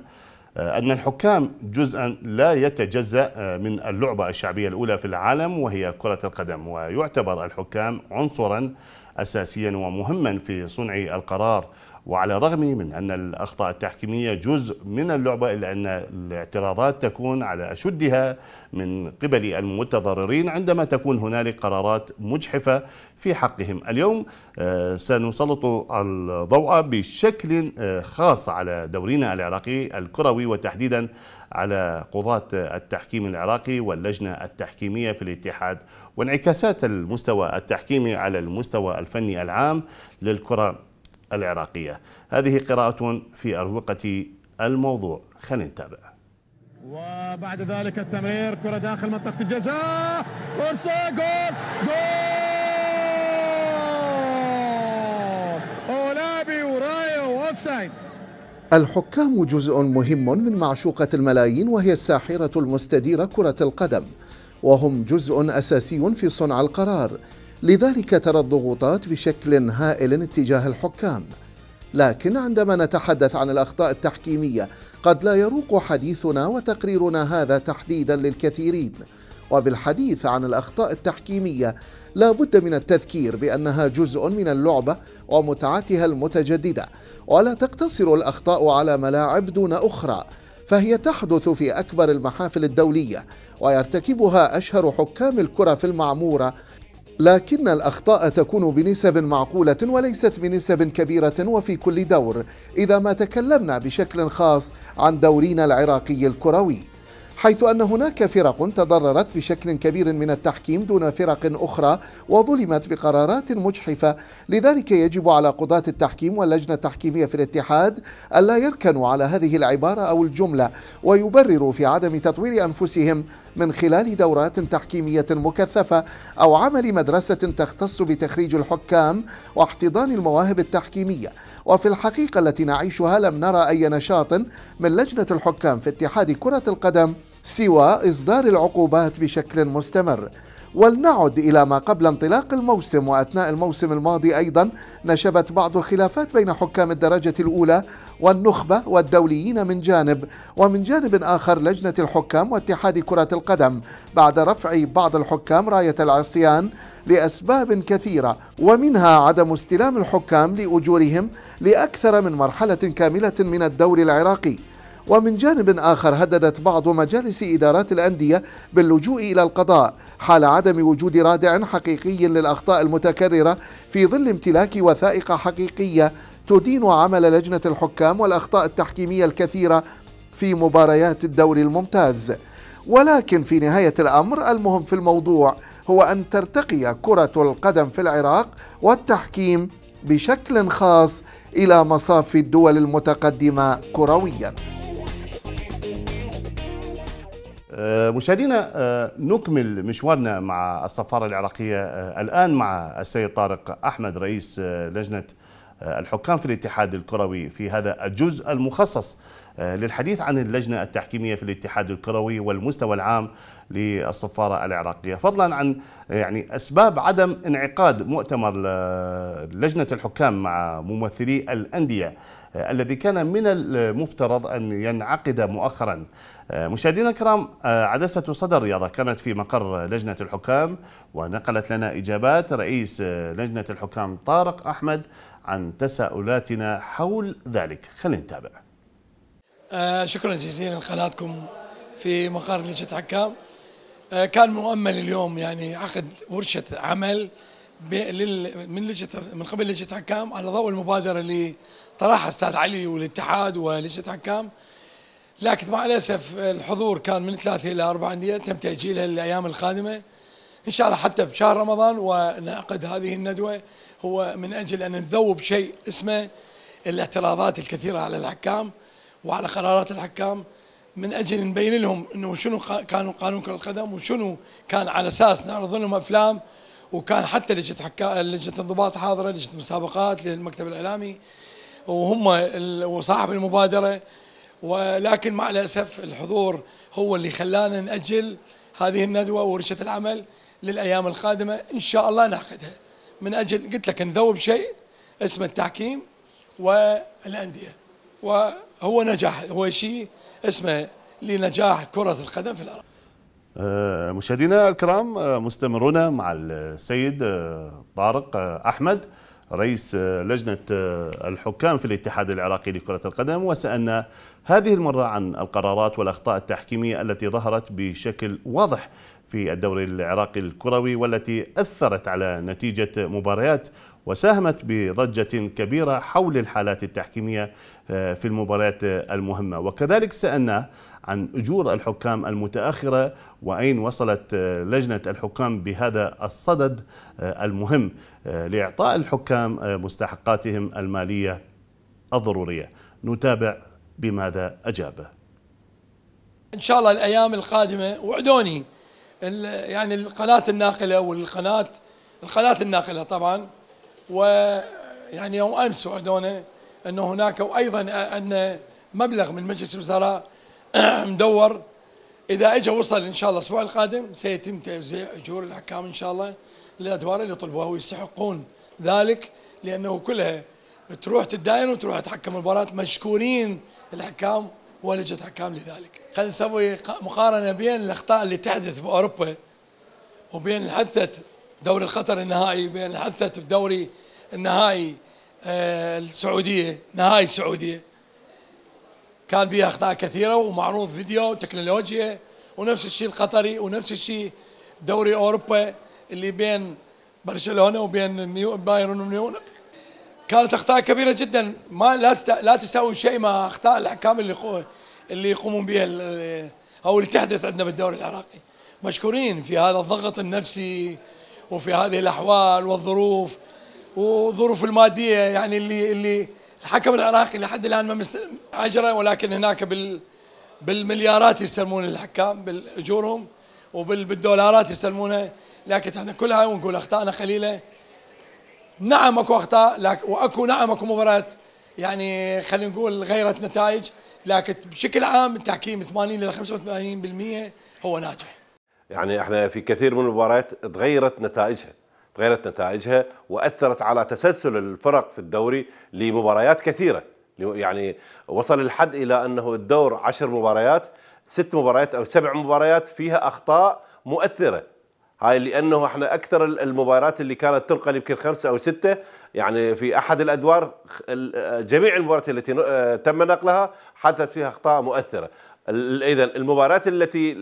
آه، أن الحكام جزءا لا يتجزأ آه، من اللعبة الشعبية الأولى في العالم وهي كرة القدم ويعتبر الحكام عنصرا أساسيا ومهما في صنع القرار وعلى الرغم من أن الأخطاء التحكيمية جزء من اللعبة إلا أن الاعتراضات تكون على أشدها من قبل المتضررين عندما تكون هنالك قرارات مجحفة في حقهم اليوم آه، سنسلط الضوء بشكل آه، خاص على دورنا العراقي الكروي وتحديدا على قضاة التحكيم العراقي واللجنة التحكيمية في الاتحاد وانعكاسات المستوى التحكيمي على المستوى الفني العام للكرة العراقية هذه قراءة في أروقة الموضوع خلينا نتابع وبعد ذلك التمرير كرة داخل منطقة الجزاء فرصة جول جول أولابي ورايا وأوفسايد الحكام جزء مهم من معشوقة الملايين وهي الساحرة المستديرة كرة القدم وهم جزء أساسي في صنع القرار لذلك ترى الضغوطات بشكل هائل اتجاه الحكام لكن عندما نتحدث عن الأخطاء التحكيمية قد لا يروق حديثنا وتقريرنا هذا تحديدا للكثيرين وبالحديث عن الأخطاء التحكيمية لا بد من التذكير بأنها جزء من اللعبة ومتعتها المتجددة ولا تقتصر الأخطاء على ملاعب دون أخرى فهي تحدث في أكبر المحافل الدولية ويرتكبها أشهر حكام الكرة في المعمورة لكن الأخطاء تكون بنسب معقولة وليست بنسب كبيرة وفي كل دور إذا ما تكلمنا بشكل خاص عن دورنا العراقي الكروي حيث أن هناك فرق تضررت بشكل كبير من التحكيم دون فرق أخرى وظلمت بقرارات مجحفة لذلك يجب على قضاة التحكيم واللجنة التحكيمية في الاتحاد ألا يركنوا على هذه العبارة أو الجملة ويبرروا في عدم تطوير أنفسهم من خلال دورات تحكيمية مكثفة أو عمل مدرسة تختص بتخريج الحكام واحتضان المواهب التحكيمية وفي الحقيقة التي نعيشها لم نرى أي نشاط من لجنة الحكام في اتحاد كرة القدم سوى إصدار العقوبات بشكل مستمر ولنعد إلى ما قبل انطلاق الموسم وأثناء الموسم الماضي أيضا نشبت بعض الخلافات بين حكام الدرجة الأولى والنخبة والدوليين من جانب ومن جانب آخر لجنة الحكام واتحاد كرة القدم بعد رفع بعض الحكام راية العصيان لأسباب كثيرة ومنها عدم استلام الحكام لأجورهم لأكثر من مرحلة كاملة من الدوري العراقي ومن جانب آخر هددت بعض مجالس إدارات الأندية باللجوء إلى القضاء حال عدم وجود رادع حقيقي للأخطاء المتكررة في ظل امتلاك وثائق حقيقية تدين عمل لجنة الحكام والأخطاء التحكيمية الكثيرة في مباريات الدوري الممتاز ولكن في نهاية الأمر المهم في الموضوع هو أن ترتقي كرة القدم في العراق والتحكيم بشكل خاص إلى مصاف الدول المتقدمة كروياً آه، مشاهدينا آه، نكمل مشوارنا مع السفارة العراقية آه، الآن مع السيد طارق أحمد رئيس لجنة الحكام في الاتحاد الكروي في هذا الجزء المخصص للحديث عن اللجنة التحكيمية في الاتحاد الكروي والمستوى العام للسفارة العراقية فضلا عن يعني أسباب عدم انعقاد مؤتمر لجنة الحكام مع ممثلي الأندية آه، الذي كان من المفترض أن ينعقد مؤخرا آه، مشاهدينا الكرام آه، عدسة صدر رياضة كانت في مقر لجنة الحكام ونقلت لنا إجابات رئيس لجنة الحكام طارق أحمد عن تساؤلاتنا حول ذلك خلينا نتابع آه شكرا جزيلا لقناتكم في مقر لجنة الحكام آه كان مؤمل اليوم يعني عقد ورشة عمل من لجنة من قبل لجنة الحكام على ضوء المبادرة اللي طرحها استاذ علي والاتحاد ولجنه حكام لكن مع الاسف الحضور كان من ثلاثه الى اربع انديه تم تاجيلها للايام القادمه ان شاء الله حتى بشهر رمضان ونعقد هذه الندوه هو من اجل ان نذوب شيء اسمه الاعتراضات الكثيره على الحكام وعلى قرارات الحكام من اجل نبين لهم انه شنو كان قانون كره القدم وشنو كان على اساس نعرض لهم افلام وكان حتى لجنه حكا لجنه انضباط حاضره لجنه مسابقات للمكتب الاعلامي وهم وصاحب المبادره ولكن مع الاسف الحضور هو اللي خلانا ناجل هذه الندوه وورشه العمل للايام القادمه ان شاء الله نعقدها من اجل قلت لك نذوب شيء اسمه التحكيم والانديه وهو نجاح هو شيء اسمه لنجاح كره القدم في العراق. آه، مشاهدينا الكرام آه، مستمرون مع السيد آه، طارق احمد رئيس لجنة آه، الحكام في الاتحاد العراقي لكرة القدم وسألنا هذه المرة عن القرارات والأخطاء التحكيمية التي ظهرت بشكل واضح في الدوري العراقي الكروي والتي أثرت على نتيجة مباريات وساهمت بضجة كبيرة حول الحالات التحكيمية آه، في المباريات المهمة وكذلك سألناه عن أجور الحكام المتأخرة وأين وصلت آه، لجنة الحكام بهذا الصدد آه، المهم لإعطاء الحكام مستحقاتهم المالية الضرورية نتابع بماذا أجابه إن شاء الله الأيام القادمة وعدوني يعني القناة الناقلة والقناة القناة الناقلة طبعا ويعني يوم أمس وعدونا أنه هناك وأيضا أن مبلغ من مجلس الوزراء مدور إذا إجا وصل إن شاء الله الأسبوع القادم سيتم توزيع أجور الحكام إن شاء الله للأدوار اللي طلبوها ويستحقون ذلك لأنه كلها تروح تداين وتروح تحكم المباراة مشكورين الحكام ولجت حكام لذلك خلينا نسوي مقارنة بين الأخطاء اللي تحدث بأوروبا وبين اللي حدثت دوري قطر النهائي بين اللي حدثت بدوري النهائي آه، السعودية نهائي السعودية كان فيها أخطاء كثيرة ومعروض فيديو وتكنولوجيا ونفس الشيء القطري ونفس الشيء دوري أوروبا اللي بين برشلونة وبين بايرن ميونخ كانت اخطاء كبيره جدا ما لا لا تساوي شيء ما اخطاء الحكام اللي اللي يقومون بها او اللي تحدث عندنا بالدوري العراقي مشكورين في هذا الضغط النفسي وفي هذه الاحوال والظروف وظروف الماديه يعني اللي اللي الحكم العراقي لحد الان ما مستلم اجره ولكن هناك بال بالمليارات يستلمون الحكام باجورهم وبالدولارات يستلمونها لكن احنا كلها ونقول اخطائنا قليله نعمك وقتها لك واكو نعمك مباريات يعني خلينا نقول غيرت نتائج لكن بشكل عام التحكيم 80 الى 85% هو ناجح يعني احنا في كثير من المباريات تغيرت نتائجها تغيرت نتائجها واثرت على تسلسل الفرق في الدوري لمباريات كثيره يعني وصل الحد الى انه الدور عشر مباريات ست مباريات او سبع مباريات فيها اخطاء مؤثره هاي لانه احنا اكثر المباريات اللي كانت تلقى يمكن خمسه او سته يعني في احد الادوار آه، جميع المباريات التي آه، تم نقلها حدثت فيها اخطاء مؤثره اذا المباريات التي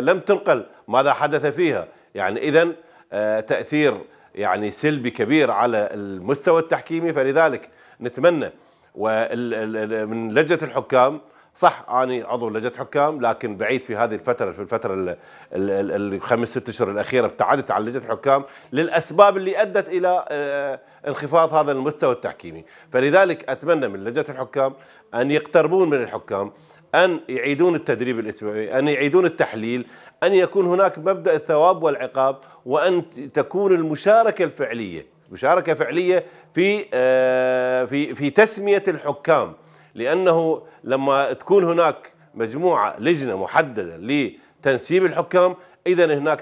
لم تنقل ماذا حدث فيها يعني اذا آه، تاثير يعني سلبي كبير على المستوى التحكيمي فلذلك نتمنى ومن لجنه الحكام صح اني عضو لجنه حكام لكن بعيد في هذه الفتره في الفتره الخمس ست اشهر الاخيره ابتعدت عن لجنه حكام للاسباب اللي ادت الى آه، انخفاض هذا المستوى التحكيمي، فلذلك اتمنى من لجنه الحكام ان يقتربون من الحكام، ان يعيدون التدريب الاسبوعي، ان يعيدون التحليل، ان يكون هناك مبدا الثواب والعقاب وان تكون المشاركه الفعليه، مشاركه فعليه في آه، في في تسميه الحكام لأنه لما تكون هناك مجموعة لجنة محددة لتنسيب الحكام إذا هناك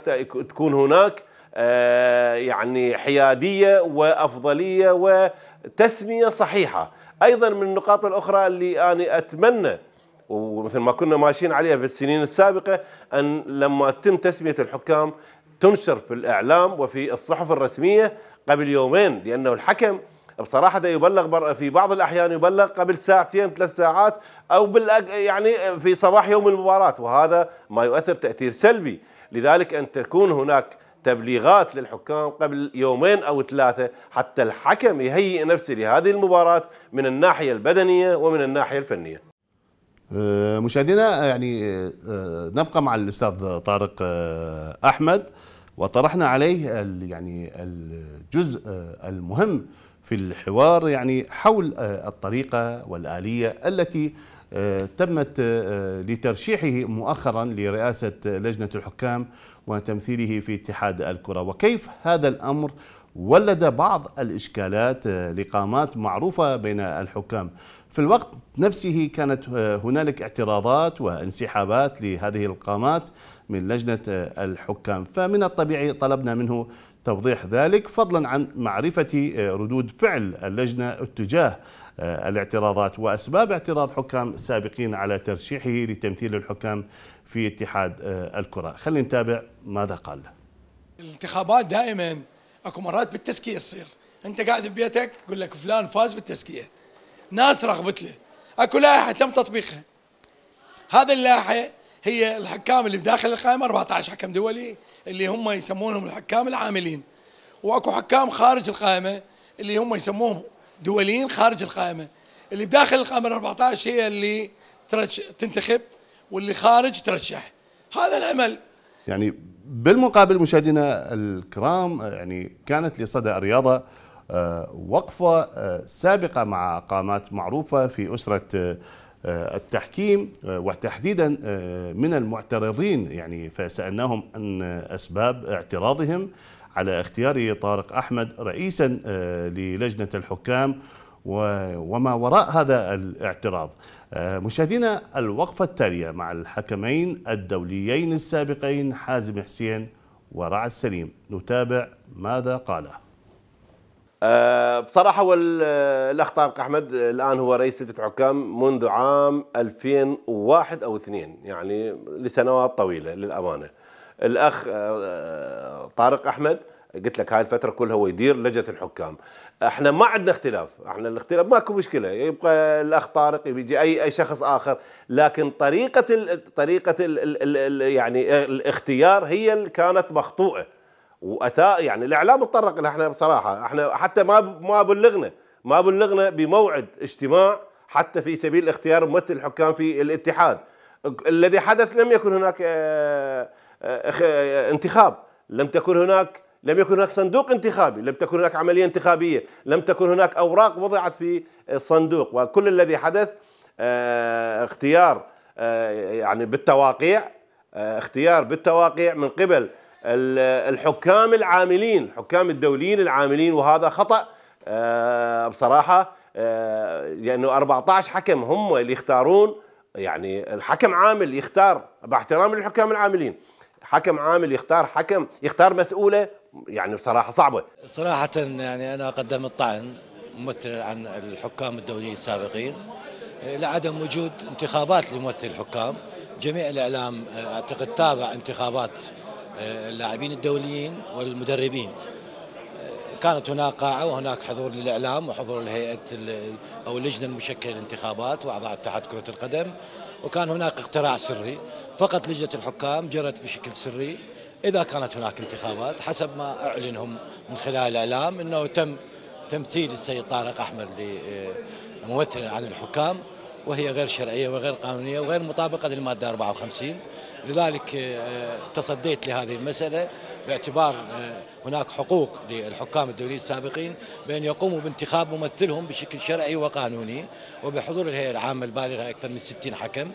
تكون هناك آه، يعني حيادية وأفضلية وتسمية صحيحة أيضا من النقاط الأخرى اللي أنا أتمنى ومثل ما كنا ماشيين عليها في السنين السابقة أن لما تتم تسمية الحكام تنشر في الإعلام وفي الصحف الرسمية قبل يومين لأنه الحكم بصراحه يبلغ في بعض الاحيان يبلغ قبل ساعتين ثلاث ساعات او بالأج... يعني في صباح يوم المباراه وهذا ما يؤثر تاثير سلبي لذلك ان تكون هناك تبليغات للحكام قبل يومين او ثلاثه حتى الحكم يهيئ نفسه لهذه المباراه من الناحيه البدنيه ومن الناحيه الفنيه. أه، مشاهدينا يعني أه، نبقى مع الاستاذ طارق أه، احمد وطرحنا عليه يعني الجزء المهم في الحوار يعني حول آه، الطريقة والآلية التي آه، تمت آه، لترشيحه مؤخرا لرئاسة لجنة الحكام وتمثيله في اتحاد الكرة وكيف هذا الأمر ولد بعض الإشكالات لقامات معروفة بين الحكام في الوقت نفسه كانت هنالك اعتراضات وانسحابات لهذه القامات من لجنة الحكام فمن الطبيعي طلبنا منه توضيح ذلك فضلا عن معرفة آه، ردود فعل اللجنة اتجاه آه، الاعتراضات وأسباب اعتراض حكام سابقين على ترشيحه لتمثيل الحكام في اتحاد آه، الكرة خلينا نتابع ماذا قال الانتخابات دائما اكو مرات بالتزكية تصير انت قاعد ببيتك يقول لك فلان فاز بالتزكية ناس رغبت له اكو لائحة تم تطبيقها هذه اللائحة هي الحكام اللي بداخل القائمة 14 حكم دولي اللي هم يسمونهم الحكام العاملين واكو حكام خارج القائمه اللي هم يسموهم دوليين خارج القائمه اللي بداخل القائمه ال 14 هي اللي تنتخب واللي خارج ترشح هذا العمل يعني بالمقابل مشاهدينا الكرام يعني كانت لصدى الرياضه آه، وقفه آه، سابقه مع قامات معروفه في اسره آه، آه، التحكيم آه، وتحديدا آه، من المعترضين يعني فسألناهم عن أسباب اعتراضهم على اختيار طارق أحمد رئيسا للجنة الحكام وما وراء هذا الاعتراض مشاهدينا الوقفة التالية مع الحكمين الدوليين السابقين حازم حسين ورعد سليم نتابع ماذا قاله آه، بصراحه هو الاخ طارق احمد الان هو رئيس لجنه حكام منذ عام 2001 او 2 يعني لسنوات طويله للامانه. الاخ آه، طارق احمد قلت لك هاي الفتره كلها هو يدير لجنه الحكام. احنا ما عندنا اختلاف، احنا الاختلاف ماكو مشكله، يبقى الاخ طارق يجي اي اي شخص اخر، لكن طريقه الـ طريقه الـ الـ يعني الاختيار هي اللي كانت مخطوئه. واتى يعني الاعلام تطرق له احنا بصراحه احنا حتى ما ما بلغنا ما بلغنا بموعد اجتماع حتى في سبيل اختيار ممثل الحكام في الاتحاد الذي حدث لم يكن هناك آه، آه، آه، انتخاب لم تكن هناك لم يكن هناك صندوق انتخابي لم تكن هناك عملية انتخابية لم تكن هناك أوراق وضعت في الصندوق وكل الذي حدث اختيار يعني بالتواقيع اختيار بالتواقيع من قبل الحكام العاملين حكام الدوليين العاملين وهذا خطأ آه، بصراحة آه، لأنه 14 حكم هم اللي يختارون يعني الحكم عامل يختار باحترام للحكام العاملين حكم عامل يختار حكم يختار مسؤولة يعني بصراحة صعبة صراحة يعني أنا قدمت طعن ممثل عن الحكام الدوليين السابقين آه، لعدم وجود انتخابات لممثل الحكام جميع الإعلام أعتقد تابع انتخابات اللاعبين الدوليين والمدربين كانت هناك قاعة وهناك حضور للإعلام وحضور لهيئة أو اللجنة المشكلة للانتخابات وأعضاء اتحاد كرة القدم وكان هناك اقتراع سري فقط لجنة الحكام جرت بشكل سري إذا كانت هناك انتخابات حسب ما أعلنهم من خلال الإعلام أنه تم تمثيل السيد طارق أحمد لممثل آه، عن الحكام وهي غير شرعية وغير قانونية وغير مطابقة للمادة 54 لذلك آه، تصديت لهذه المسألة باعتبار آه، هناك حقوق للحكام الدوليين السابقين بأن يقوموا بانتخاب ممثلهم بشكل شرعي وقانوني وبحضور الهيئة العامة البالغة أكثر من 60 حكم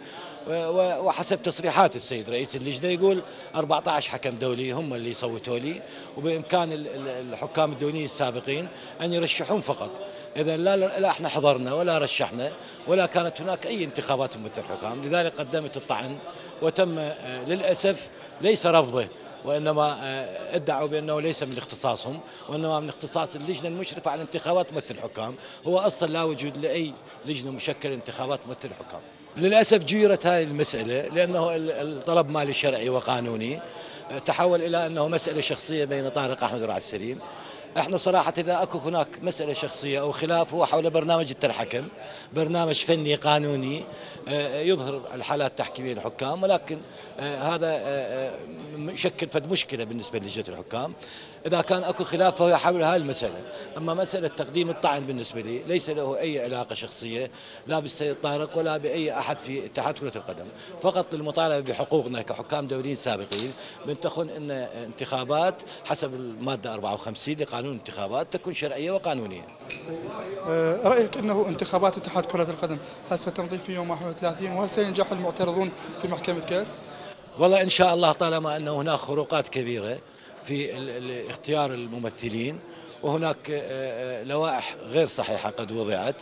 وحسب تصريحات السيد رئيس اللجنة يقول 14 حكم دولي هم اللي صوتوا لي وبإمكان الحكام الدوليين السابقين أن يرشحون فقط إذا لا, لا احنا حضرنا ولا رشحنا ولا كانت هناك أي انتخابات ممثل حكام لذلك قدمت الطعن وتم آه، للأسف ليس رفضه وانما آه، ادعوا بانه ليس من اختصاصهم وانما من اختصاص اللجنه المشرفه على انتخابات تمثل الحكام، هو اصلا لا وجود لاي لجنه مشكله انتخابات تمثل الحكام. للاسف جيرت هذه المساله لانه الطلب مالي شرعي وقانوني آه، تحول الى انه مساله شخصيه بين طارق احمد وعبد السليم احنا صراحة إذا أكو هناك مسألة شخصية أو خلاف هو حول برنامج التلحكم برنامج فني قانوني آه، آه، يظهر الحالات التحكيمية للحكام ولكن آه، هذا يشكل فد مشكلة بالنسبة للجنة الحكام إذا كان أكو خلاف فهو حول هذه المسألة أما مسألة تقديم الطعن بالنسبة لي ليس له أي علاقة شخصية لا بالسيد طارق ولا بأي أحد في اتحاد كرة القدم فقط للمطالبة بحقوقنا كحكام دوليين سابقين بنتخن أن انتخابات حسب المادة 54 لقانون الانتخابات تكون شرعية وقانونية أه، رأيك أنه انتخابات اتحاد كرة القدم هل ستمضي في يوم 31 وهل سينجح المعترضون في محكمة كاس؟ والله ان شاء الله طالما ان هناك خروقات كبيره في اختيار الممثلين وهناك آه، آه، لوائح غير صحيحة قد وضعت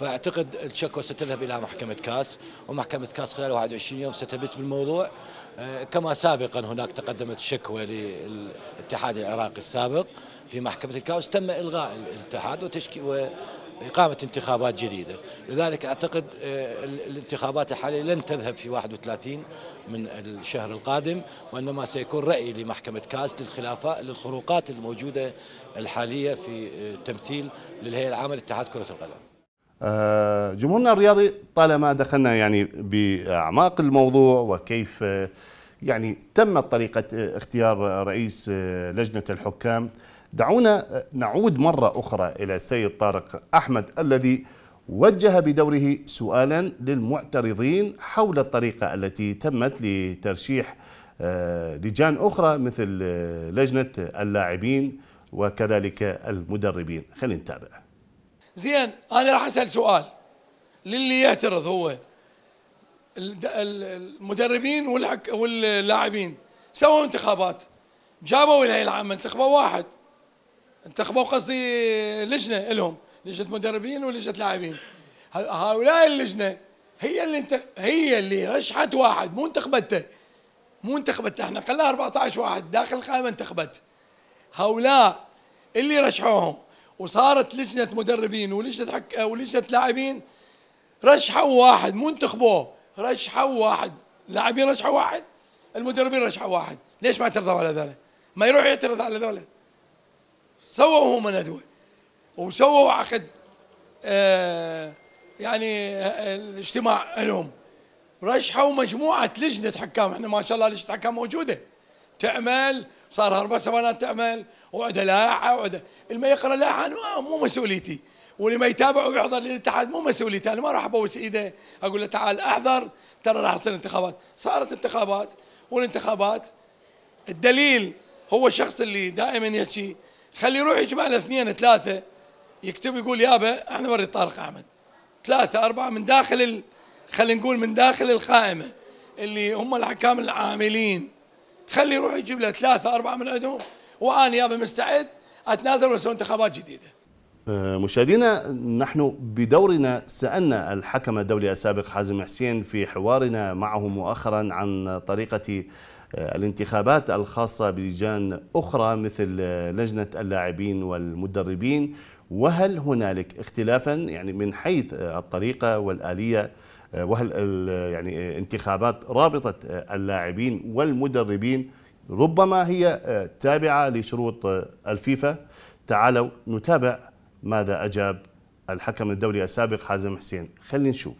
فاعتقد الشكوى ستذهب الى محكمه كاس ومحكمه كاس خلال 21 يوم ستبت بالموضوع آه، كما سابقا هناك تقدمت شكوى للاتحاد العراقي السابق في محكمه الكاس تم الغاء الاتحاد وتشكي إقامة انتخابات جديدة لذلك أعتقد آه، الانتخابات الحالية لن تذهب في 31 من الشهر القادم وإنما سيكون رأي لمحكمة كاس للخلافة للخروقات الموجودة الحالية في آه، تمثيل للهيئة العامة لاتحاد كرة القدم آه، جمهورنا الرياضي طالما دخلنا يعني باعماق الموضوع وكيف يعني تمت طريقه اختيار رئيس لجنه الحكام دعونا نعود مرة أخرى إلى السيد طارق أحمد الذي وجه بدوره سؤالا للمعترضين حول الطريقة التي تمت لترشيح آه، لجان أخرى مثل آه، لجنة اللاعبين وكذلك المدربين خلينا نتابع زين أنا راح أسأل سؤال للي يعترض هو المدربين واللاعبين سووا انتخابات جابوا الهيئة العامة انتخبوا واحد انتخبوا قصدي لجنه لهم لجنه مدربين ولجنه لاعبين هؤلاء اللجنه هي اللي انت هي اللي رشحت واحد مو انتخبته مو انتخبته احنا خلاها 14 واحد داخل القائمه انتخبت هؤلاء اللي رشحوهم وصارت لجنه مدربين ولجنه حك... ولجنه لاعبين رشحوا واحد مو انتخبوه رشحوا واحد لاعبين رشحوا واحد المدربين رشحوا واحد ليش ما اعترضوا على ذلك ما يروح يعترض على ذلك سووا هم ندوه وسووا عقد آه يعني آه، الاجتماع لهم رشحوا مجموعه لجنه حكام احنا ما شاء الله لجنه حكام موجوده تعمل صار اربع سنوات تعمل وعده لائحة وعده اللي ما يقرا لائحة أنا مو مسؤوليتي واللي ما يتابع ويحضر للاتحاد مو مسؤوليتي انا ما راح ابوس ايده اقول له تعال احضر ترى راح تصير انتخابات صارت انتخابات والانتخابات الدليل هو الشخص اللي دائما يحكي خلي يروح يجمعنا اثنين ثلاثه يكتب يقول يابا احنا وري طارق احمد ثلاثه اربعه من داخل ال... خلينا نقول من داخل القائمه اللي هم الحكام العاملين خلي يروح يجيب له ثلاثه اربعه من عندهم وانا يابا مستعد اتنازل واسوي انتخابات جديده. أه، مشاهدينا نحن بدورنا سالنا الحكم الدولي السابق حازم حسين في حوارنا معه مؤخرا عن طريقه آه، الانتخابات الخاصة بلجان أخرى مثل آه، لجنة اللاعبين والمدربين وهل هنالك اختلافا يعني من حيث آه، الطريقة والآلية وهل يعني انتخابات رابطة اللاعبين والمدربين ربما هي تابعة لشروط الفيفا تعالوا نتابع ماذا أجاب الحكم الدولي السابق حازم حسين خلينا نشوف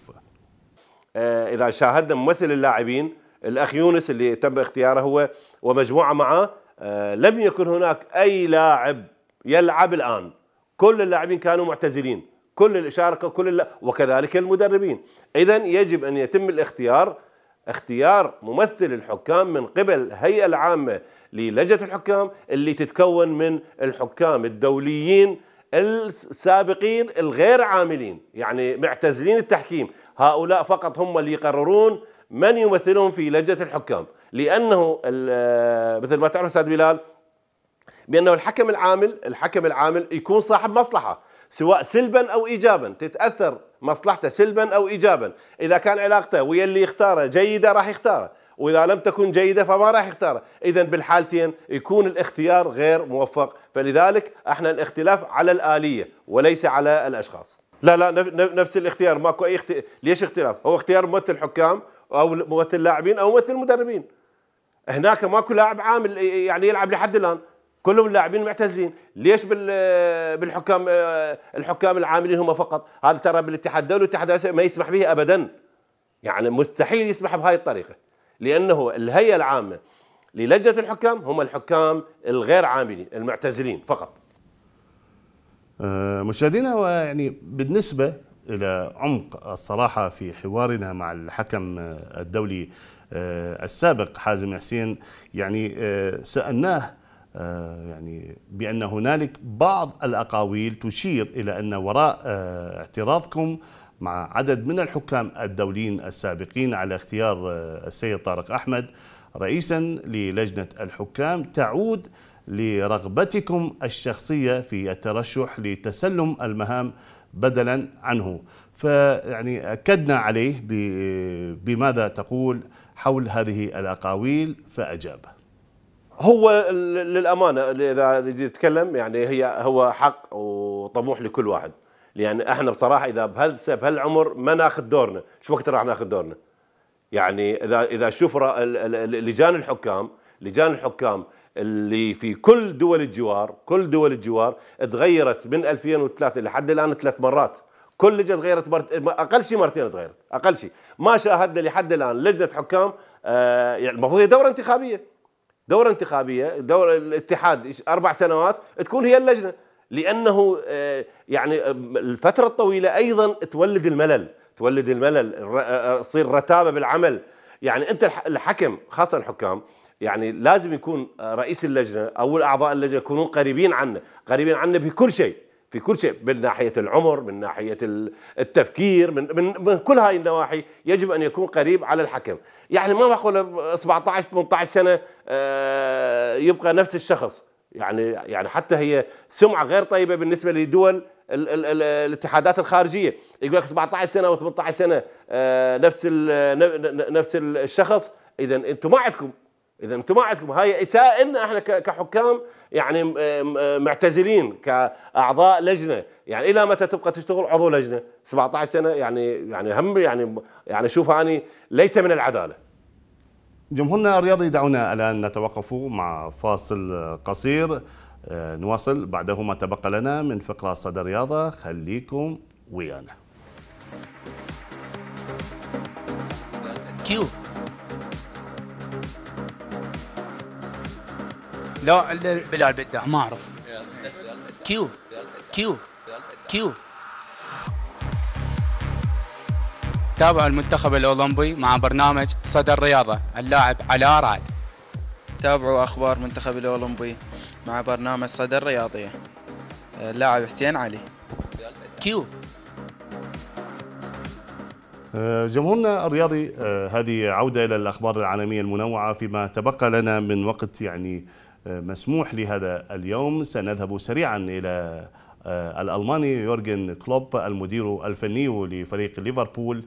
إذا شاهدنا ممثل اللاعبين الأخ يونس اللي تم اختياره هو ومجموعة معه آه، لم يكن هناك أي لاعب يلعب الآن كل اللاعبين كانوا معتزلين كل الإشارة كل الل... وكذلك المدربين إذا يجب أن يتم الاختيار اختيار ممثل الحكام من قبل الهيئة العامة للجنة الحكام اللي تتكون من الحكام الدوليين السابقين الغير عاملين يعني معتزلين التحكيم هؤلاء فقط هم اللي يقررون من يمثلهم في لجنه الحكام لانه مثل ما تعرف استاذ بلال بانه الحكم العامل الحكم العامل يكون صاحب مصلحه سواء سلبا او ايجابا تتاثر مصلحته سلبا او ايجابا اذا كان علاقته ويا اللي يختاره جيده راح يختاره واذا لم تكن جيده فما راح يختاره اذا بالحالتين يكون الاختيار غير موفق فلذلك احنا الاختلاف على الاليه وليس على الاشخاص لا لا نفس الاختيار ماكو اي اخت... ليش اختلاف هو اختيار ممثل حكام او ممثل لاعبين او ممثل مدربين هناك ماكو لاعب عامل يعني يلعب لحد الان كلهم اللاعبين معتزين ليش بالحكام الحكام العاملين هم فقط هذا ترى بالاتحاد الدولي والاتحاد ما يسمح به ابدا يعني مستحيل يسمح بهاي الطريقه لانه الهيئه العامه للجنه الحكام هم الحكام الغير عاملين المعتزلين فقط آه، مشاهدينا ويعني بالنسبه إلى عمق الصراحة في حوارنا مع الحكم الدولي آه، السابق حازم حسين يعني آه، سألناه آه، يعني بأن هنالك بعض الأقاويل تشير إلى أن وراء اعتراضكم مع عدد من الحكام الدوليين السابقين على اختيار السيد طارق أحمد رئيسا للجنة الحكام تعود لرغبتكم الشخصية في الترشح لتسلم المهام بدلا عنه فيعني أكدنا عليه بماذا تقول حول هذه الأقاويل فأجاب هو للأمانة إذا نتكلم يعني هي هو حق وطموح لكل واحد يعني احنا بصراحه اذا بهلسه بهالعمر ما ناخذ دورنا، شو وقت راح ناخذ دورنا؟ يعني اذا اذا شوف لجان الحكام لجان الحكام اللي في كل دول الجوار كل دول الجوار تغيرت من 2003 لحد الان ثلاث مرات كل لجنه تغيرت مرت... اقل شيء مرتين تغيرت اقل شيء ما شاهدنا لحد الان لجنه حكام آه يعني المفروض هي دوره انتخابيه دوره انتخابيه دور الاتحاد اربع سنوات تكون هي اللجنه لانه آه يعني آه، الفتره الطويله ايضا تولد الملل تولد الملل آه، تصير رتابه بالعمل يعني انت الحكم خاصه الحكام يعني لازم يكون رئيس اللجنه او اعضاء اللجنه يكونون قريبين عنا قريبين عنا بكل شيء في كل شيء من ناحيه العمر من ناحيه التفكير من من, من كل هاي النواحي يجب ان يكون قريب على الحكم يعني ما بقول 17 18 سنه آه، يبقى نفس الشخص يعني يعني حتى هي سمعه غير طيبه بالنسبه لدول الاتحادات الخارجيه يقول لك 17 سنه او 18 سنه آه، نفس نفس الشخص اذا انتم ما عندكم اذا انتم ما عندكم هاي اساءه ان احنا كحكام يعني معتزلين كاعضاء لجنه يعني الى متى تبقى تشتغل عضو لجنه 17 سنه يعني يعني هم يعني يعني شوف اني ليس من العداله جمهورنا الرياضي دعونا الان نتوقف مع فاصل قصير آه، نواصل بعده ما تبقى لنا من فقره صدى الرياضه خليكم ويانا كيو لا بلال بداع ما اعرف كيو كيو كيو تابع المنتخب الاولمبي مع برنامج صدى الرياضه اللاعب علاء رعد تابعوا اخبار منتخب الاولمبي مع برنامج صدى الرياضيه اللاعب حسين علي كيو آه، جمهورنا الرياضي آه، هذه عودة إلى الأخبار العالمية المنوعة فيما تبقى لنا من وقت يعني مسموح لهذا اليوم سنذهب سريعا إلى آه، الألماني يورجن كلوب المدير الفني لفريق ليفربول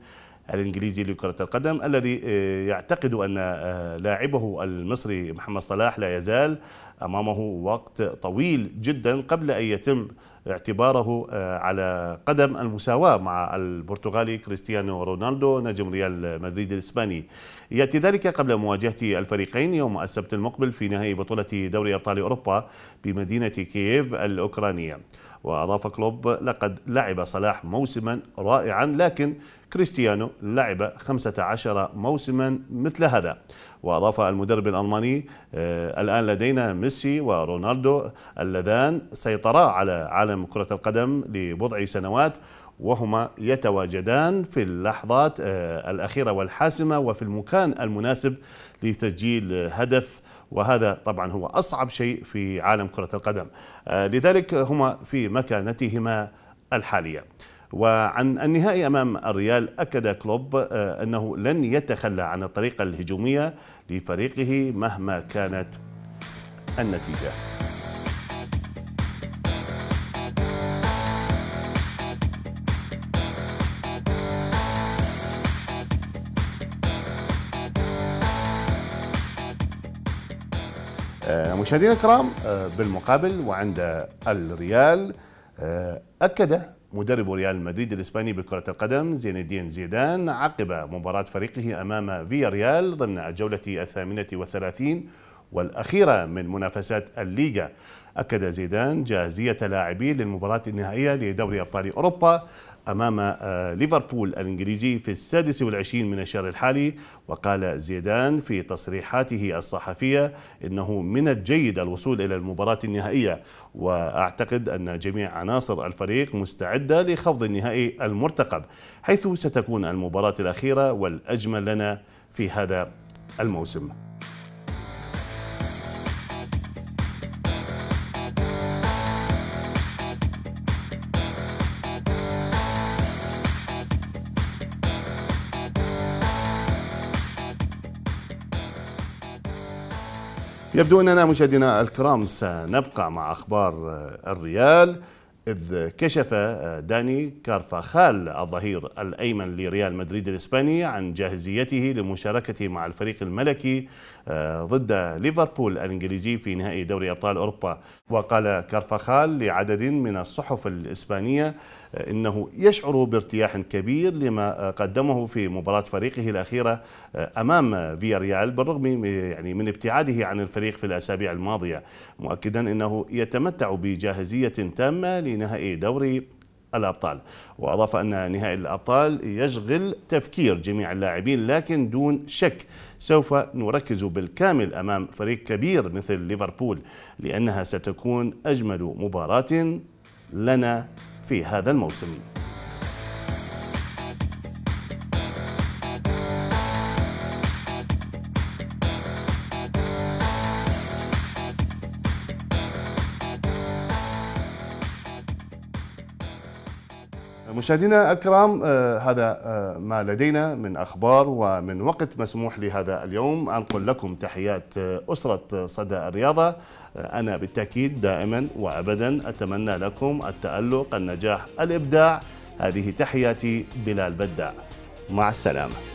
الإنجليزي لكرة القدم الذي آه، يعتقد أن آه، لاعبه المصري محمد صلاح لا يزال أمامه وقت طويل جدا قبل أن يتم اعتباره على قدم المساواة مع البرتغالي كريستيانو رونالدو نجم ريال مدريد الإسباني يأتي ذلك قبل مواجهة الفريقين يوم السبت المقبل في نهائي بطولة دوري أبطال أوروبا بمدينة كييف الأوكرانية وأضاف كلوب لقد لعب صلاح موسما رائعا لكن كريستيانو لعب 15 موسما مثل هذا وأضاف المدرب الألماني آه، الآن لدينا ميسي ورونالدو اللذان سيطرا على عالم كرة القدم لبضع سنوات وهما يتواجدان في اللحظات آه، الأخيرة والحاسمة وفي المكان المناسب لتسجيل هدف وهذا طبعا هو أصعب شيء في عالم كرة القدم آه، لذلك هما في مكانتهما الحالية وعن النهائي أمام الريال أكد كلوب آه، أنه لن يتخلى عن الطريقة الهجومية لفريقه مهما كانت النتيجة آه، مشاهدينا الكرام آه، بالمقابل وعند الريال آه، أكد مدرب ريال مدريد الإسباني بكرة القدم زين الدين زيدان عقب مباراة فريقه أمام فيا ريال ضمن الجولة الثامنة والثلاثين والأخيرة من منافسات الليغا أكد زيدان جاهزية لاعبيه للمباراة النهائية لدوري أبطال أوروبا أمام آه، ليفربول الإنجليزي في السادس والعشرين من الشهر الحالي وقال زيدان في تصريحاته الصحفية إنه من الجيد الوصول إلى المباراة النهائية وأعتقد أن جميع عناصر الفريق مستعدة لخوض النهائي المرتقب حيث ستكون المباراة الأخيرة والأجمل لنا في هذا الموسم يبدو أننا مشاهدينا الكرام سنبقى مع أخبار الريال إذ كشف داني كارفاخال الظهير الأيمن لريال مدريد الإسباني عن جاهزيته لمشاركته مع الفريق الملكي آه، ضد ليفربول الإنجليزي في نهائي دوري أبطال أوروبا وقال كارفاخال لعدد من الصحف الإسبانية انه يشعر بارتياح كبير لما قدمه في مباراه فريقه الاخيره آه، امام فيا ريال بالرغم يعني من ابتعاده عن الفريق في الاسابيع الماضيه مؤكدا انه يتمتع بجاهزيه تامه لنهائي دوري الأبطال وأضاف أن نهائي الأبطال يشغل تفكير جميع اللاعبين لكن دون شك سوف نركز بالكامل أمام فريق كبير مثل ليفربول لأنها ستكون أجمل مباراة لنا في هذا الموسم مشاهدينا الكرام آه، هذا آه، ما لدينا من أخبار ومن وقت مسموح لهذا اليوم أنقل لكم تحيات آه، أسرة صدى الرياضة أنا بالتأكيد دائما وأبدا أتمنى لكم التألق النجاح الإبداع هذه تحياتي بلال بداع مع السلامه